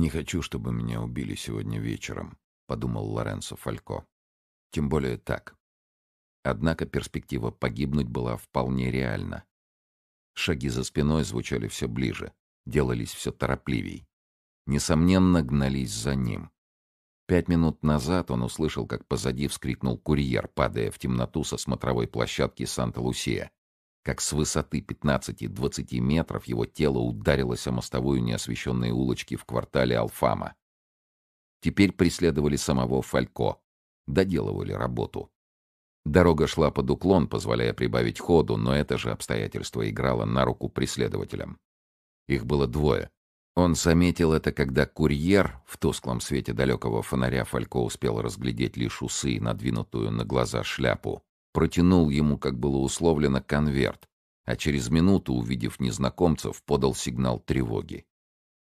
«Не хочу, чтобы меня убили сегодня вечером», — подумал Лоренцо Фалько. «Тем более так». Однако перспектива погибнуть была вполне реальна. Шаги за спиной звучали все ближе, делались все торопливей. Несомненно, гнались за ним. Пять минут назад он услышал, как позади вскрикнул курьер, падая в темноту со смотровой площадки Санта-Лусия как с высоты 15-20 метров его тело ударилось о мостовую неосвещенной улочки в квартале Алфама. Теперь преследовали самого Фалько, доделывали работу. Дорога шла под уклон, позволяя прибавить ходу, но это же обстоятельство играло на руку преследователям. Их было двое. Он заметил это, когда курьер в тусклом свете далекого фонаря Фалько успел разглядеть лишь усы, надвинутую на глаза шляпу протянул ему, как было условлено, конверт, а через минуту, увидев незнакомцев, подал сигнал тревоги.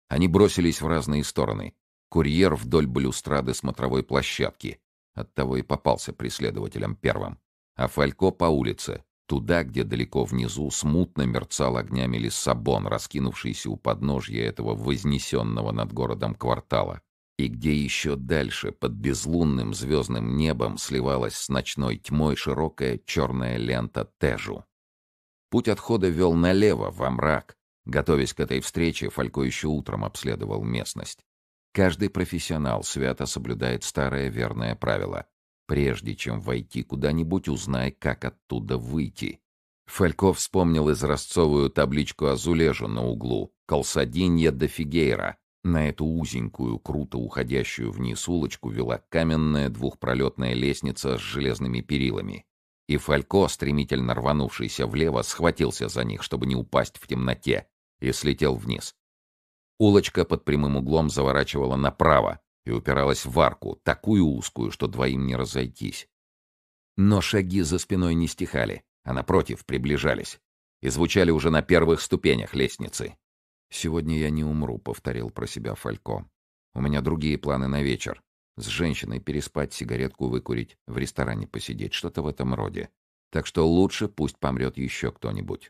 Они бросились в разные стороны. Курьер вдоль балюстрады смотровой площадки. Оттого и попался преследователям первым. А Фалько по улице, туда, где далеко внизу смутно мерцал огнями Лиссабон, раскинувшийся у подножья этого вознесенного над городом квартала. И где еще дальше под безлунным звездным небом сливалась с ночной тьмой широкая черная лента Тежу. Путь отхода вел налево, во мрак. Готовясь к этой встрече, Фалько еще утром обследовал местность. Каждый профессионал свято соблюдает старое верное правило. Прежде чем войти куда-нибудь, узнай, как оттуда выйти. Фалько вспомнил изразцовую табличку Азулежа на углу «Колсадинья де Фигейра», на эту узенькую, круто уходящую вниз улочку вела каменная двухпролетная лестница с железными перилами. И Фалько, стремительно рванувшийся влево, схватился за них, чтобы не упасть в темноте, и слетел вниз. Улочка под прямым углом заворачивала направо и упиралась в арку, такую узкую, что двоим не разойтись. Но шаги за спиной не стихали, а напротив приближались и звучали уже на первых ступенях лестницы. «Сегодня я не умру», — повторил про себя Фалько. «У меня другие планы на вечер. С женщиной переспать, сигаретку выкурить, в ресторане посидеть, что-то в этом роде. Так что лучше пусть помрет еще кто-нибудь».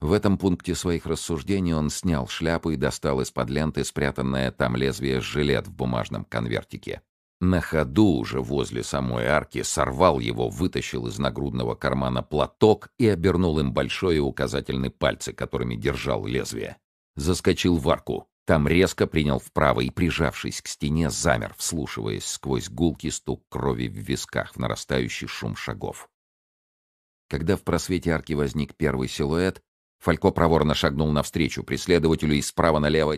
В этом пункте своих рассуждений он снял шляпу и достал из-под ленты спрятанное там лезвие жилет в бумажном конвертике. На ходу уже возле самой арки сорвал его, вытащил из нагрудного кармана платок и обернул им большой и указательный пальцы, которыми держал лезвие заскочил в арку. Там резко принял вправо и, прижавшись к стене, замер, вслушиваясь сквозь гулкий стук крови в висках в нарастающий шум шагов. Когда в просвете арки возник первый силуэт, Фалько проворно шагнул навстречу преследователю и справа налево